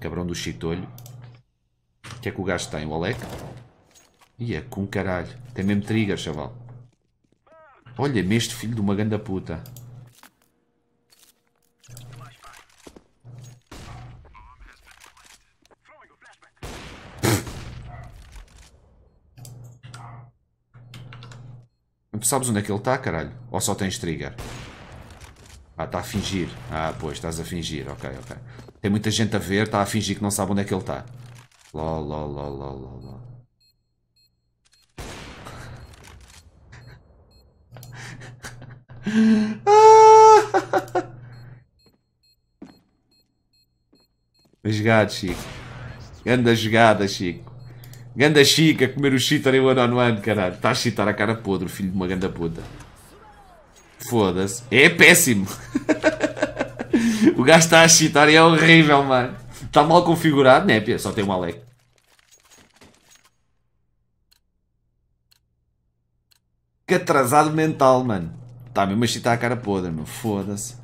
Cabrão do chitolho. O que é que o gajo tem? O Alec? Ia, é com caralho. Tem mesmo trigger, chaval. Olha-me este filho de uma ganda puta. Sabes onde é que ele está, caralho? Ou só tens trigger? está a fingir. Ah, pois, estás a fingir. Ok, ok. Tem muita gente a ver, está a fingir que não sabe onde é que ele está. Lol, lol, lol, lol, lol. Jogado, Chico. Ganda jogada, Chico. Ganda Chico a comer o cheater em one on one, caralho. Está a chitar a cara podre, filho de uma ganda puta. Foda-se. É péssimo. o gajo está a chitar e é horrível, mano. Está mal configurado, né? Só tem um Alec. Que atrasado mental, mano. Está mesmo a cheatar a cara podre, meu. Foda-se.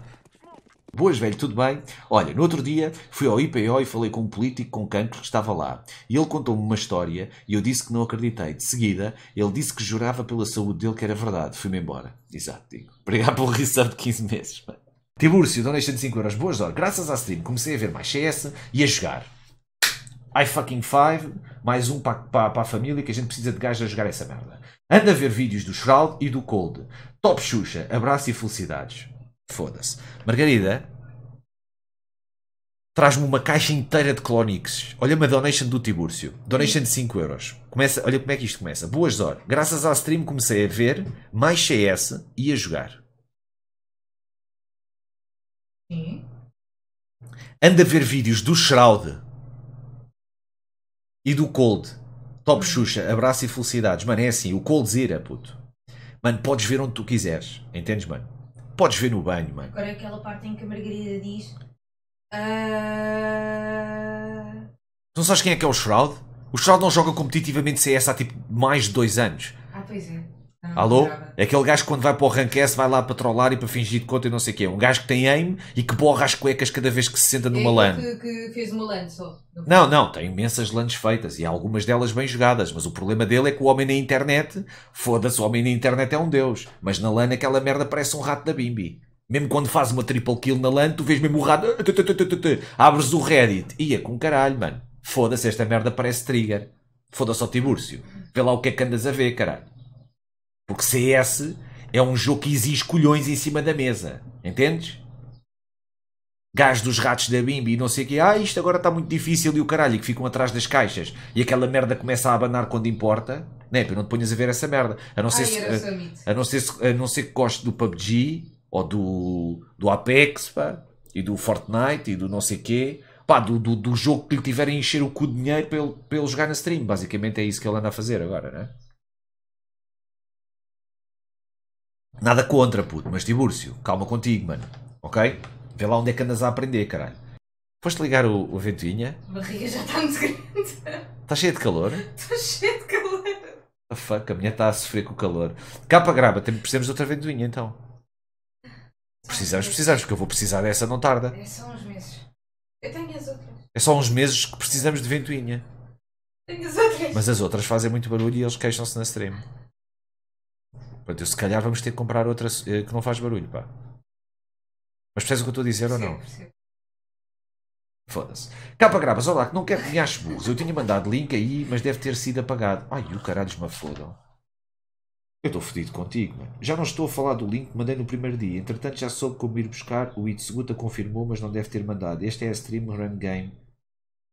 Boas, velho, tudo bem? Olha, no outro dia fui ao IPO e falei com um político com cancro que estava lá. E ele contou-me uma história e eu disse que não acreditei. De seguida, ele disse que jurava pela saúde dele que era verdade. Fui-me embora. Exato, digo. Obrigado pelo risado de 15 meses. Mano. Tiburcio, donation de 5 euros. Boas horas. Graças à stream comecei a ver mais CS e a jogar. I fucking five, mais um para, a família que a gente precisa de gajos a jogar essa merda. Anda a ver vídeos do Shroud e do Cold. Top Xuxa, abraço e felicidades. Foda-se. Margarida, traz-me uma caixa inteira de Clonix. Olha uma donation do Tibúrcio. Donation de 5 euros. Começa, olha como é que isto começa. Boas horas. Graças ao stream comecei a ver mais CS e a jogar. Sim. Anda a ver vídeos do Shroud e do Cold. Top hum. Xuxa, abraço e felicidades. Mano, é assim, o Cold zira, puto. Mano, podes ver onde tu quiseres. Entendes, mano? podes ver no banho, mano. Agora aquela parte em que a Margarida diz. Uh... Não sabes quem é que é o Shroud? O Shroud não joga competitivamente CS há tipo mais de dois anos. Ah, pois é. Alô? É aquele gajo que quando vai para o S vai lá para trollar e para fingir de conta e não sei o quê. Um gajo que tem aim e que borra as cuecas cada vez que se senta numa é LAN. Que, que fez uma lane só. Não, não, tem imensas LANs feitas e algumas delas bem jogadas, mas o problema dele é que o homem na internet, foda-se, o homem na internet é um deus, mas na lane aquela merda parece um rato da bimbi. Mesmo quando faz uma triple kill na lane, tu vês mesmo o rato, abres o Reddit, ia com caralho, mano. Foda-se, esta merda parece trigger. Foda-se ao Tibúrcio. Vê lá o que é que andas a ver, caralho. Porque CS é um jogo que exige colhões em cima da mesa. Entendes? Gás dos ratos da Bimbi e não sei o quê. Ah, isto agora está muito difícil e o caralho, que ficam atrás das caixas. E aquela merda começa a abanar quando importa. Né? Para não te ponhas a ver essa merda. A não ser, se, a, eh, a, não ser, a não ser que goste do PUBG ou do, do Apex pá, e do Fortnite e do não sei o quê. Pá, do, do, do jogo que lhe tiverem encher o cu de dinheiro para ele, para ele jogar na stream. Basicamente é isso que ele anda a fazer agora, não é? Nada contra, puto, mas Tibúrcio, calma contigo, mano. Ok? Vê lá onde é que andas a aprender, caralho. Foste ligar o, o ventoinha? A barriga já está muito grande. Está cheia de calor? Estou cheia de calor. A fuck, a minha está a sofrer com o calor. Capa grava, precisamos de outra ventoinha então. Precisamos, precisamos, porque eu vou precisar dessa não tarda. É só uns meses. Eu tenho as outras. É só uns meses que precisamos de ventoinha. Tenho as outras. Mas as outras fazem muito barulho e eles queixam-se na stream. Portanto, eu, se calhar vamos ter que comprar outra eh, que não faz barulho, pá. Mas percebes o que eu estou a dizer ou não? Foda-se. Capa Grapas, olá, que não quero que me aches burros. Eu tinha mandado link aí, mas deve ter sido apagado. Ai, o caralho, me fodam. Eu estou fodido contigo, mano. Já não estou a falar do link que mandei no primeiro dia. Entretanto, já soube como ir buscar. O Itsuguta confirmou, mas não deve ter mandado. Este é Stream Run Game.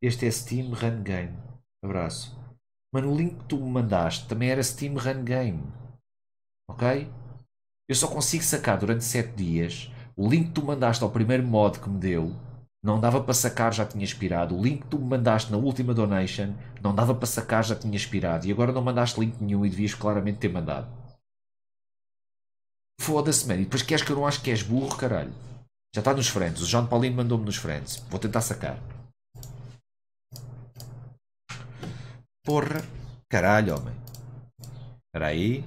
Este é Steam Run Game. Abraço. Mano, o link que tu me mandaste também era Steam Run Game ok? Eu só consigo sacar durante 7 dias. O link que tu mandaste ao primeiro mod que me deu não dava para sacar, já tinha expirado. O link que tu me mandaste na última donation não dava para sacar, já tinha expirado. E agora não mandaste link nenhum e devias claramente ter mandado. Foda-se, man. E depois queres que eu não acho que és burro, caralho. Já está nos friends. O João Paulino mandou-me nos friends. Vou tentar sacar. Porra. Caralho, homem. Espera aí.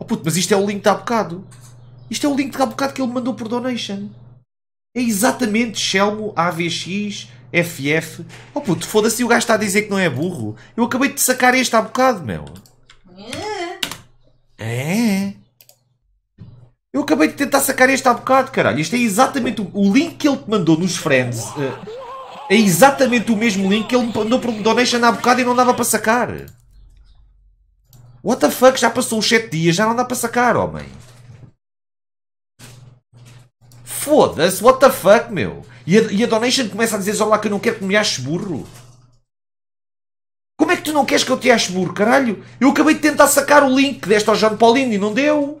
Oh puto, mas isto é o link de há bocado. Isto é o link de há bocado que ele mandou por donation. É exatamente Shelmo AVX FF. Oh puto, foda-se, o gajo está a dizer que não é burro. Eu acabei de sacar este há bocado, meu. É? é. Eu acabei de tentar sacar este há bocado, caralho. Isto é exatamente o, o link que ele te mandou nos Friends. Uh, é exatamente o mesmo link que ele me mandou por donation há bocado e não dava para sacar. What the fuck? Já passou os 7 dias, já não dá para sacar, homem. Foda-se, what the fuck, meu? E a, e a Donation começa a dizer olá que eu não quero que me aches burro. Como é que tu não queres que eu te ache burro, caralho? Eu acabei de tentar sacar o link que deste ao João Paulino e não deu.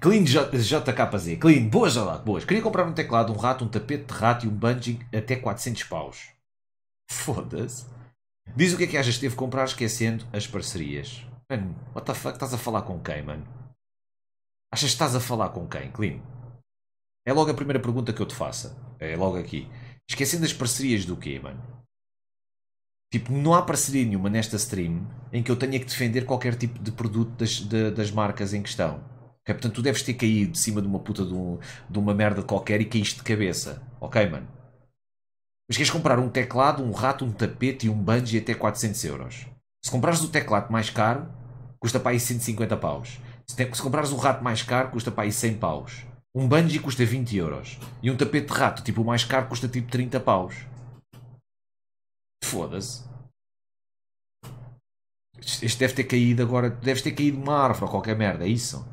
Clean JKZ. Clean, boas, olá, boas. Queria comprar um teclado, um rato, um tapete de rato e um bungee até 400 paus. Foda-se. Diz o que é que achas que devo comprar esquecendo as parcerias. Mano, what the fuck, estás a falar com quem, mano? Achas que estás a falar com quem, Clean? É logo a primeira pergunta que eu te faço. É logo aqui. Esquecendo as parcerias do quê, mano? Tipo, não há parceria nenhuma nesta stream em que eu tenha que defender qualquer tipo de produto das, de, das marcas em questão. Portanto, tu deves ter caído de cima de uma puta de, um, de uma merda qualquer e caíste de cabeça. Ok, mano? Mas queres comprar um teclado, um rato, um tapete e um bungee até 400 euros. Se comprares o teclado mais caro, custa para aí 150 paus. Se, tem, se comprares um rato mais caro, custa para aí 100 paus. Um bungee custa 20 euros. E um tapete de rato, tipo o mais caro, custa tipo 30 paus. Foda-se. Este deve ter caído agora. Deves ter caído uma árvore ou qualquer merda, é isso?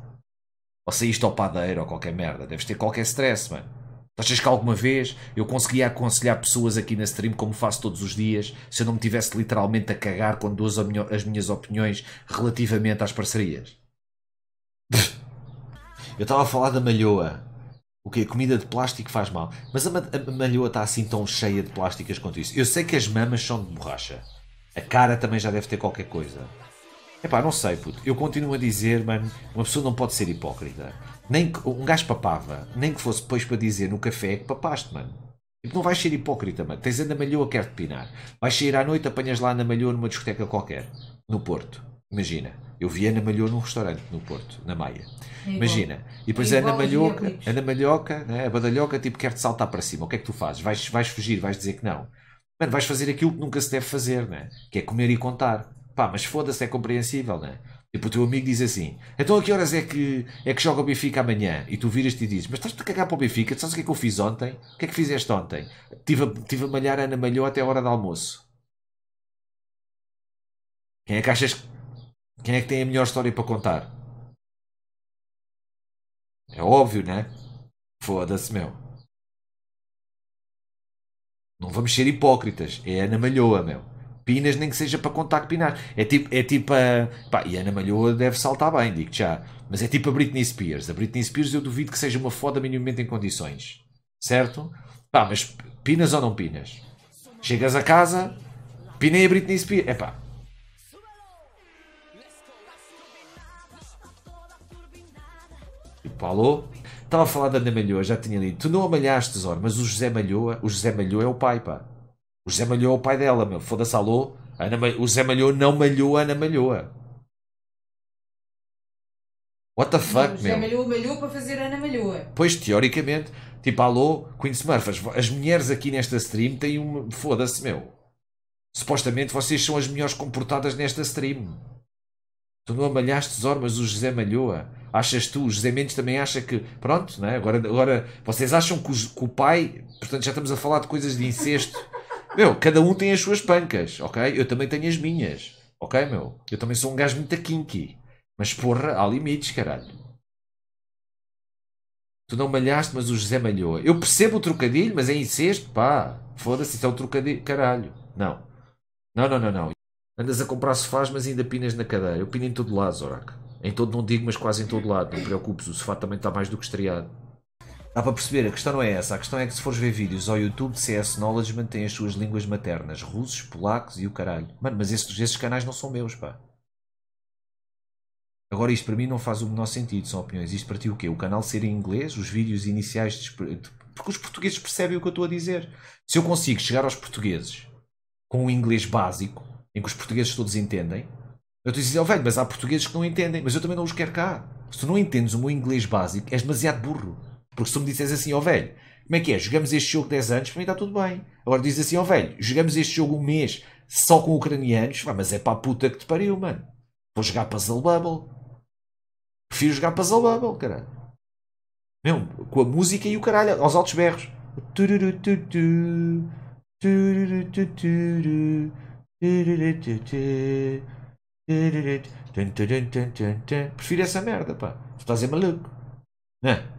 Ou saíste ao padeiro ou qualquer merda. Deves ter qualquer stress, mano. Achas que alguma vez eu conseguia aconselhar pessoas aqui na stream, como faço todos os dias, se eu não me tivesse literalmente a cagar quando dou as minhas opiniões relativamente às parcerias? Eu estava a falar da malhoa. O que Comida de plástico faz mal. Mas a, a malhoa está assim tão cheia de plásticas quanto isso. Eu sei que as mamas são de borracha. A cara também já deve ter qualquer coisa. Epá, não sei, puto. Eu continuo a dizer, mano, uma pessoa não pode ser hipócrita. Nem que, um gajo papava, nem que fosse depois para dizer no café que papaste, mano. Tipo, não vais ser hipócrita, mano. Tens a Ana Malhoa, quer-te pinar. Vais sair à noite, apanhas lá a Ana numa discoteca qualquer, no Porto. Imagina, eu vi a Ana Malhoa num restaurante no Porto, na Maia. É Imagina. E depois é a Ana Malhoca, a Ana Malhoca, né, a Badalhoca, tipo, quer-te saltar para cima. O que é que tu fazes? Vais, vais fugir, vais dizer que não. Mano, vais fazer aquilo que nunca se deve fazer, né? que é comer e contar. Pá, mas foda-se, é compreensível, não é? Tipo, o teu amigo diz assim: então a que horas é que, é que joga o Benfica amanhã? E tu viras-te e dizes: mas estás-te a cagar para o Benfica? Tu sabes o que é que eu fiz ontem? O que é que fizeste ontem? Estive a, tive a malhar a Ana Malhou até a hora do almoço. Quem é que achas. Quem é que tem a melhor história para contar? É óbvio, né? Foda-se, meu. Não vamos ser hipócritas. É Ana Malhoa, meu pinas, nem que seja para contar que pinar. É tipo, é tipo a. Pá, e a Ana Malhoa deve saltar bem, digo já. Mas é tipo a Britney Spears. A Britney Spears eu duvido que seja uma foda minimamente em condições. Certo? Pá, mas pinas ou não pinas? Chegas a casa, pinei é a Britney Spears. É pá. Tipo, alô? Estava a falar da Ana Malhoa, já tinha lido. Tu não a malhaste, Zor, mas o José Malhoa, o José Malhoa é o pai, pá. O José malhou é o pai dela, meu. Foda-se, alô. Ana, o José malhou não malhou a Ana Malhoa. What the fuck, meu? José Zé Malhou, malhou para fazer Ana Malhoa. Pois, teoricamente, tipo, alô, Queen Smurfs, as mulheres aqui nesta stream têm um. Foda-se, meu. Supostamente vocês são as melhores comportadas nesta stream. Tu não amalhaste os mas o José Malhoa. Achas tu, o José Mendes também acha que. Pronto, né? agora, agora vocês acham que, os, que o pai. Portanto, já estamos a falar de coisas de incesto. Meu, cada um tem as suas pancas, ok? Eu também tenho as minhas, ok, meu? Eu também sou um gajo muito kinky. Mas porra, há limites, caralho. Tu não malhaste, mas o José malhou. Eu percebo o trocadilho, mas é incesto, pá. Foda-se, isso é o trocadilho, caralho. Não. Não, não, não, não. Andas a comprar sofás, mas ainda pinas na cadeira. Eu pino em todo lado, Zorak. Em todo não digo, mas quase em todo lado. Não te preocupes, o sofá também está mais do que estreado. Dá para perceber, a questão não é essa. A questão é que se fores ver vídeos ao YouTube, CS Knowledge mantém as suas línguas maternas, russos, polacos e o caralho. Mano, mas esses, esses canais não são meus, pá. Agora, isto para mim não faz o menor sentido, são opiniões. Isto para ti o quê? O canal ser em inglês, os vídeos iniciais. De... Porque os portugueses percebem o que eu estou a dizer. Se eu consigo chegar aos portugueses com o um inglês básico, em que os portugueses todos entendem, eu estou a dizer, oh, velho, mas há portugueses que não entendem, mas eu também não os quero cá. Se tu não entendes o meu inglês básico, és demasiado burro. Porque se tu me disseres assim, ó oh, velho, como é que é? Jogamos este jogo 10 anos, para mim está tudo bem. Agora diz assim, ó oh, velho, jogamos este jogo um mês só com ucranianos, ah, mas é para a puta que te pariu, mano. Vou jogar Puzzle Bubble. Prefiro jogar Puzzle Bubble, caralho. Não, com a música e o caralho, aos altos berros. Prefiro essa merda, pá. Tu estás a maluco. Não. Né?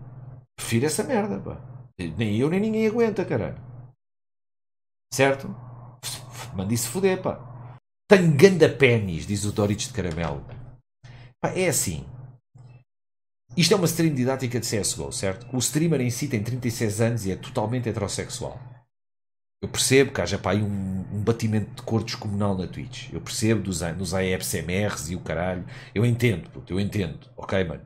Prefiro essa merda, pá. Nem eu, nem ninguém aguenta, caralho. Certo? Mande-se foder, pá. Tenho ganda pênis, diz o Doritos de Caramelo. Pá, é assim. Isto é uma stream didática de CSGO, certo? O streamer em si tem 36 anos e é totalmente heterossexual. Eu percebo que haja pá, aí um, um, batimento de cor descomunal na Twitch. Eu percebo dos, dos AEPCMRs e o caralho. Eu entendo, puto, eu entendo. Ok, mano?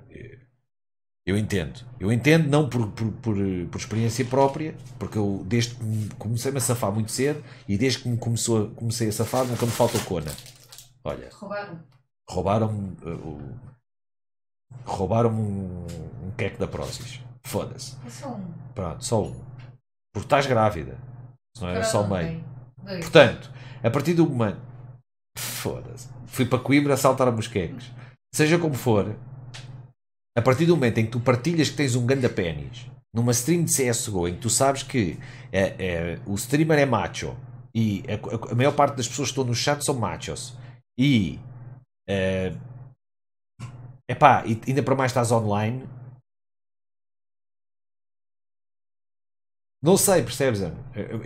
Eu entendo. Eu entendo, não por, por, por, por experiência própria, porque eu, desde que comecei-me a safar muito cedo e desde que me começou, comecei a safar, nunca me faltou cona. Olha. Roubaram. Roubaram-me. Uh, roubaram-me um, um queque da Prozis. Foda-se. É só um. Pronto, só um. Porque estás grávida. Se não era Pronto, só meio. Dois. Portanto, a partir do momento. Foda-se. Fui para Coimbra saltar a mosqueques. Seja como for, a partir do momento em que tu partilhas que tens um ganda pênis numa stream de CSGO em que tu sabes que é, é, o streamer é macho e a, a, maior parte das pessoas que estão no chat são machos e é, epá, e ainda para mais estás online não sei, percebes?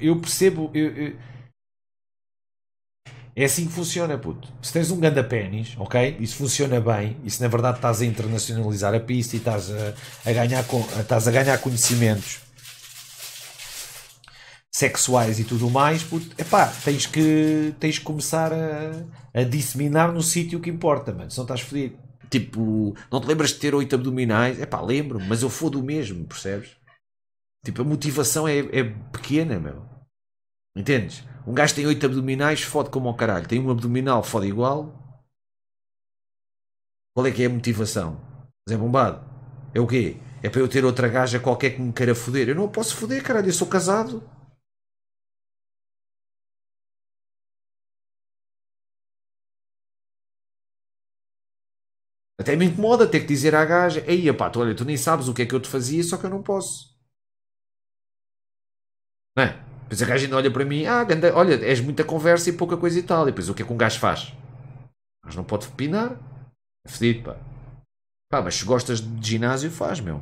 Eu percebo. eu, é assim que funciona, puto. Se tens um ganda pênis, ok? Isso funciona bem. E se na verdade estás a internacionalizar a pista e estás a, a ganhar, estás a ganhar conhecimentos sexuais e tudo mais, puto, epá, tens que, tens que começar a, a disseminar no sítio que importa, mano. Se não estás fodido. Tipo, não te lembras de ter oito abdominais? Epá, lembro-me, mas eu fodo mesmo, percebes? Tipo, a motivação é, é pequena, meu. Entendes? Um gajo tem oito abdominais, fode como ao caralho. Tem um abdominal, fode igual. Qual é que é a motivação? Zé Bombado, é o quê? É para eu ter outra gaja qualquer que me queira foder. Eu não posso foder, caralho, eu sou casado. Até me incomoda ter que dizer à gaja: Ei, pá, tu, olha, tu nem sabes o que é que eu te fazia, só que eu não posso. Não é? Depois a gaja olha para mim, ah, ganda, olha, és muita conversa e pouca coisa e tal. E depois o que é que um gajo faz? Mas não pode pinar. É fedido, pá. Pá, mas se gostas de ginásio, faz, meu.